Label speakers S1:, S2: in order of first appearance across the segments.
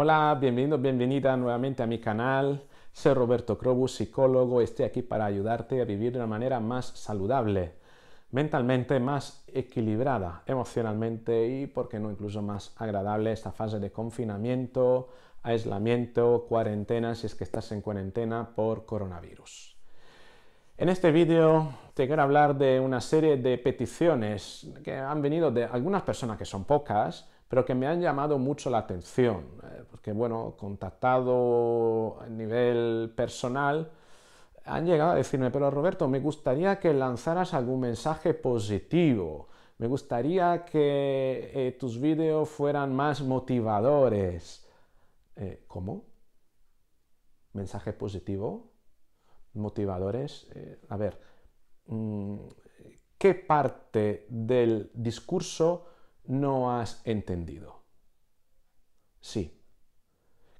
S1: Hola, bienvenidos, bienvenida nuevamente a mi canal. Soy Roberto Crobus, psicólogo. Estoy aquí para ayudarte a vivir de una manera más saludable, mentalmente más equilibrada, emocionalmente y, por qué no, incluso más agradable esta fase de confinamiento, aislamiento, cuarentena, si es que estás en cuarentena por coronavirus. En este vídeo te quiero hablar de una serie de peticiones que han venido de algunas personas que son pocas, pero que me han llamado mucho la atención, eh, porque bueno, contactado a nivel personal, han llegado a decirme, pero Roberto, me gustaría que lanzaras algún mensaje positivo, me gustaría que eh, tus vídeos fueran más motivadores. Eh, ¿Cómo? ¿Mensaje positivo? ¿Motivadores? a ver, mm, ¿qué parte del discurso no has entendido? Sí.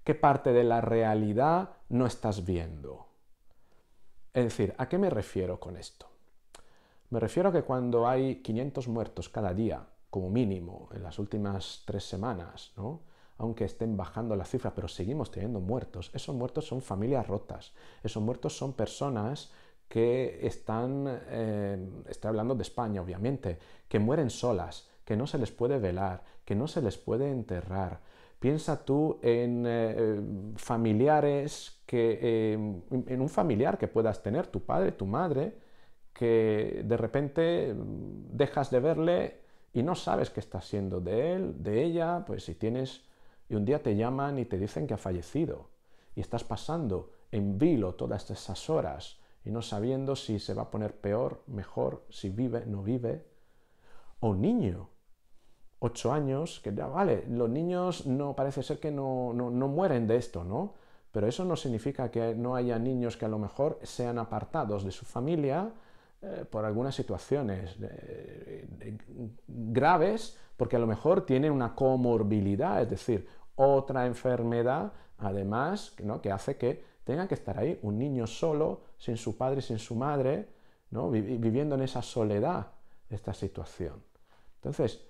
S1: ¿Qué parte de la realidad no estás viendo? Es decir, ¿a qué me refiero con esto? Me refiero a que cuando hay 500 muertos cada día, como mínimo, en las últimas tres semanas, ¿no? aunque estén bajando las cifras, pero seguimos teniendo muertos. Esos muertos son familias rotas, esos muertos son personas que están, eh, estoy hablando de España obviamente, que mueren solas, que no se les puede velar, que no se les puede enterrar. Piensa tú en eh, eh, familiares que, eh, en un familiar que puedas tener, tu padre, tu madre, que de repente mm, dejas de verle y no sabes qué está siendo de él, de ella, pues si tienes y un día te llaman y te dicen que ha fallecido y estás pasando en vilo todas esas horas y no sabiendo si se va a poner peor, mejor, si vive, no vive. O niño 8 años, que ya vale, los niños no parece ser que no, mueren de esto, ¿no? Pero eso no significa que no haya niños que a lo mejor sean apartados de su familia, eh, por algunas situaciones eh, eh, graves, porque a lo mejor tienen una comorbilidad, es decir, otra enfermedad, además, que hace que tenga que estar ahí un niño solo, sin su padre, sin su madre, ¿no? viviendo en esa soledad, esta situación. Entonces,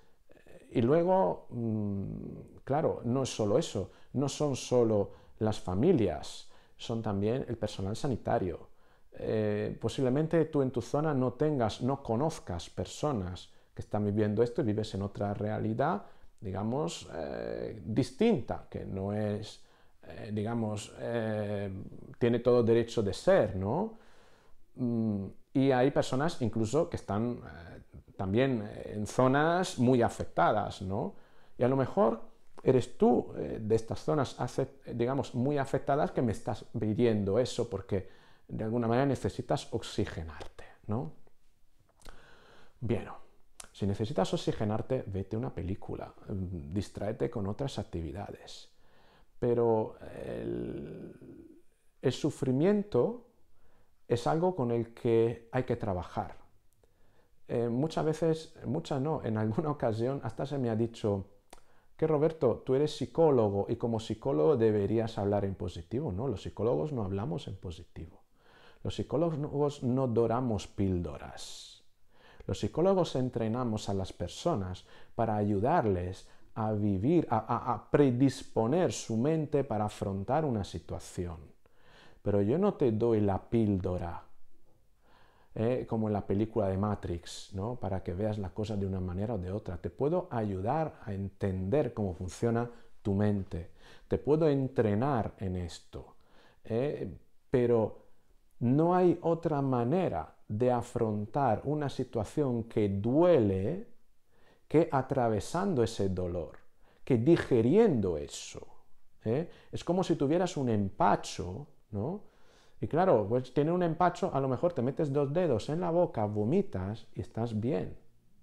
S1: y luego, mm, claro, no es solo eso, no son solo las familias, son también el personal sanitario. Eh, posiblemente tú en tu zona no tengas, no conozcas personas que están viviendo esto y vives en otra realidad, digamos, eh, distinta, que no es, eh, digamos, tiene todo derecho de ser, ¿no? Mm, y hay personas incluso que están también eh, en zonas muy afectadas, ¿no? Y a lo mejor eres tú eh, de estas zonas, digamos, muy afectadas que me estás pidiendo eso porque de alguna manera necesitas oxigenarte, ¿no? Bien, si necesitas oxigenarte, vete una película, mm, distráete con otras actividades. Pero el sufrimiento es algo con el que hay que trabajar. Eh, muchas veces, muchas no, en alguna ocasión hasta se me ha dicho que Roberto, tú eres psicólogo y como psicólogo deberías hablar en positivo, ¿no? Los psicólogos no hablamos en positivo. Los psicólogos no doramos píldoras. Los psicólogos entrenamos a las personas para ayudarles a vivir, a predisponer su mente para afrontar una situación. Pero yo no te doy la píldora ¿eh? como en la película de Matrix, para que veas la cosa de una manera o de otra. Te puedo ayudar a entender cómo funciona tu mente. Te puedo entrenar en esto. ¿eh? pero no hay otra manera de afrontar una situación que duele que atravesando ese dolor, que digeriendo eso. ¿eh? Es como si tuvieras un empacho, ¿no? Y claro, pues tiene un empacho, a lo mejor te metes dos dedos en la boca, vomitas y estás bien,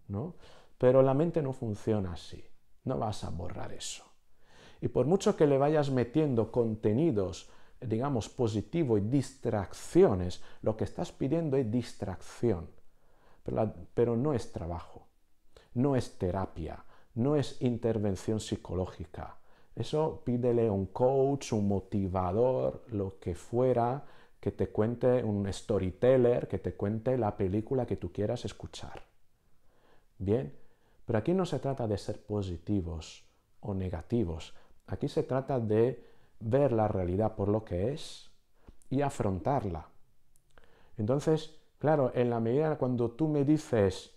S1: ¿no? Pero la mente no funciona así, no vas a borrar eso. Y por mucho que le vayas metiendo contenidos, digamos, positivos y distracciones, lo que estás pidiendo es distracción, pero, pero no es trabajo, no es terapia, no es intervención psicológica. Eso pídele a un coach, un motivador, lo que fuera, que te cuente un storyteller, que te cuente la película que tú quieras escuchar. Bien, pero aquí no se trata de ser positivos o negativos, aquí se trata de ver la realidad por lo que es y afrontarla. Entonces, claro, en la medida cuando tú me dices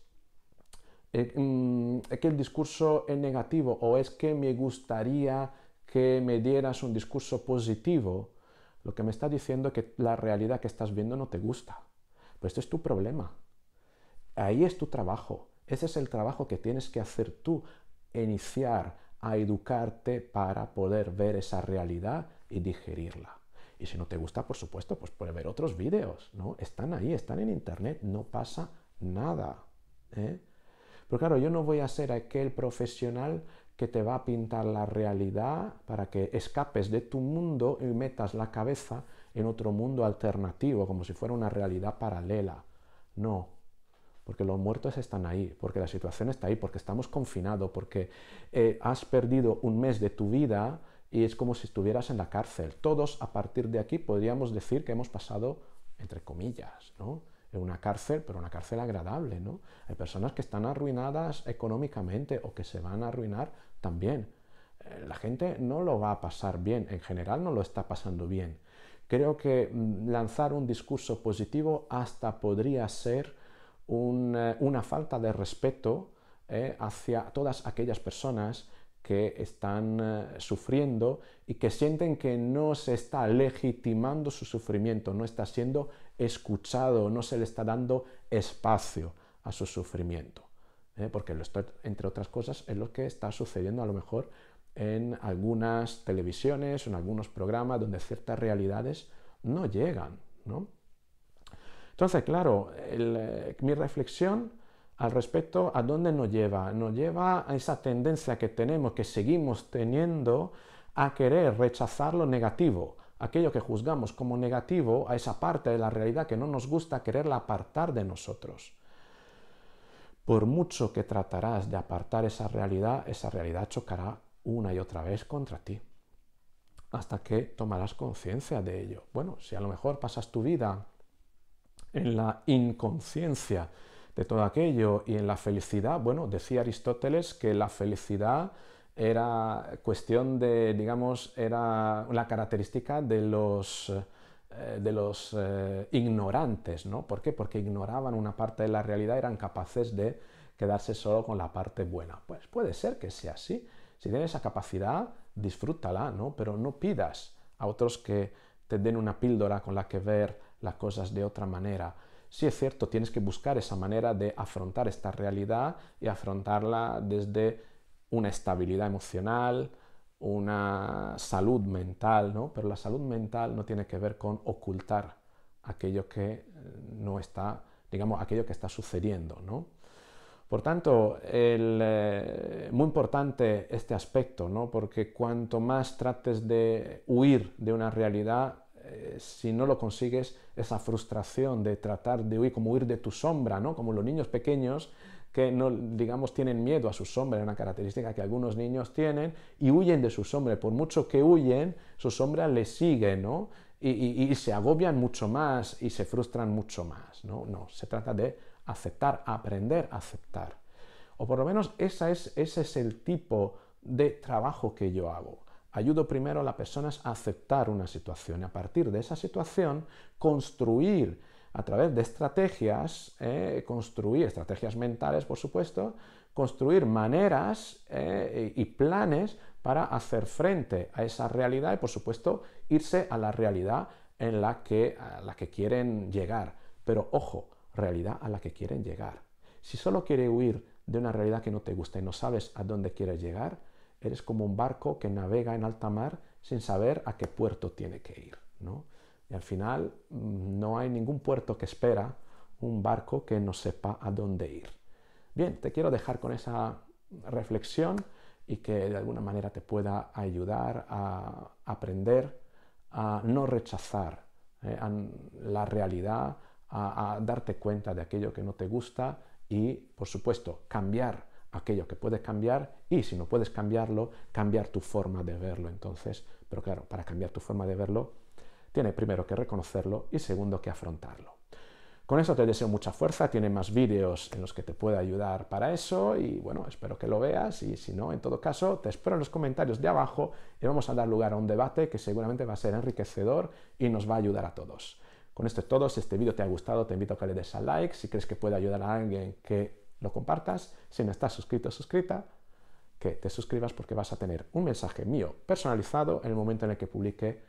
S1: eh, mm, que el discurso es negativo o es que me gustaría que me dieras un discurso positivo, lo que me está diciendo que la realidad que estás viendo no te gusta. Pues este es tu problema. Ahí es tu trabajo. Ese es el trabajo que tienes que hacer tú, iniciar a educarte para poder ver esa realidad y digerirla. Y si no te gusta, por supuesto, pues puede ver otros vídeos, ¿no? Están ahí, están en internet, no pasa nada. ¿eh? Pero claro, yo no voy a ser aquel profesional que te va a pintar la realidad para que escapes de tu mundo y metas la cabeza en otro mundo alternativo, como si fuera una realidad paralela. No, porque los muertos están ahí, porque la situación está ahí, porque estamos confinados, porque eh, has perdido un mes de tu vida y es como si estuvieras en la cárcel. Todos a partir de aquí podríamos decir que hemos pasado, entre comillas, ¿no? en una cárcel, pero una cárcel agradable, ¿no? Hay personas que están arruinadas económicamente o que se van a arruinar también. Eh, la gente no lo va a pasar bien, en general no lo está pasando bien. Creo que mm, lanzar un discurso positivo hasta podría ser eh, una falta de respeto eh, hacia todas aquellas personas que están eh, sufriendo y que sienten que no se está legitimando su sufrimiento, no está siendo escuchado, no se le está dando espacio a su sufrimiento. ¿eh? Porque lo está, entre otras cosas es lo que está sucediendo a lo mejor en algunas televisiones, en algunos programas donde ciertas realidades no llegan. ¿no? Entonces, claro, eh, mi reflexión al respecto, ¿a dónde nos lleva? Nos lleva a esa tendencia que tenemos, que seguimos teniendo, a querer rechazar lo negativo. Aquello que juzgamos como negativo, a esa parte de la realidad que no nos gusta, quererla apartar de nosotros. Por mucho que tratarás de apartar esa realidad, esa realidad chocará una y otra vez contra ti, hasta que tomarás conciencia de ello. Bueno, si a lo mejor pasas tu vida en la inconsciencia, de todo aquello. Y en la felicidad, bueno, decía Aristóteles que la felicidad era cuestión de, digamos, era una característica de los, eh, de los eh, ignorantes, ¿no? ¿Por qué? Porque ignoraban una parte de la realidad, eran capaces de quedarse solo con la parte buena. Pues puede ser que sea así. Si tienes esa capacidad, disfrútala, ¿no? Pero no pidas a otros que te den una píldora con la que ver las cosas de otra manera. Sí es cierto, tienes que buscar esa manera de afrontar esta realidad y afrontarla desde una estabilidad emocional, una salud mental, ¿no? Pero la salud mental no tiene que ver con ocultar aquello que eh, no está, digamos, aquello que está sucediendo, ¿no? Por tanto, eh, muy importante este aspecto, ¿no? porque cuanto más trates de huir de una realidad, eh, si no lo consigues, esa frustración de tratar de huir, como huir de tu sombra, ¿no? Como los niños pequeños que no, digamos, tienen miedo a su sombra, una característica que algunos niños tienen, y huyen de su sombra. Por mucho que huyen, su sombra les sigue, ¿no? Y, se agobian mucho más y se frustran mucho más, ¿no? No, se trata de aceptar, aprender a aceptar. O por lo menos ese es el tipo de trabajo que yo hago. Ayudo primero a las personas a aceptar una situación y a partir de esa situación construir a través de estrategias, eh, construir estrategias mentales, por supuesto, construir maneras eh, y planes para hacer frente a esa realidad y, por supuesto, irse a la realidad en la que, a la que quieren llegar. Pero ojo, realidad a la que quieren llegar. Si solo quiere huir de una realidad que no te gusta y no sabes a dónde quieres llegar, eres como un barco que navega en alta mar sin saber a qué puerto tiene que ir. Y al final mm, no hay ningún puerto que espera un barco que no sepa a dónde ir. Bien, te quiero dejar con esa reflexión y que de alguna manera te pueda ayudar a aprender a no rechazar eh, la realidad, a, a darte cuenta de aquello que no te gusta y, por supuesto, cambiar aquello que puedes cambiar y si no puedes cambiarlo, cambiar tu forma de verlo. Entonces, pero claro, para cambiar tu forma de verlo, tienes primero que reconocerlo y segundo que afrontarlo. Con eso te deseo mucha fuerza, tiene más vídeos en los que te pueda ayudar para eso y bueno, espero que lo veas y si no, en todo caso, te espero en los comentarios de abajo y vamos a dar lugar a un debate que seguramente va a ser enriquecedor y nos va a ayudar a todos. Con esto es todo, si este vídeo te ha gustado te invito a que le des a like, si crees que puede ayudar a alguien que lo compartas. Si no estás suscrito, suscrita, que te suscribas porque vas a tener un mensaje mío personalizado en el momento en el que publique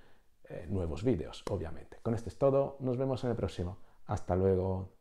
S1: eh, nuevos vídeos, obviamente. Con esto es todo, nos vemos en el próximo. Hasta luego.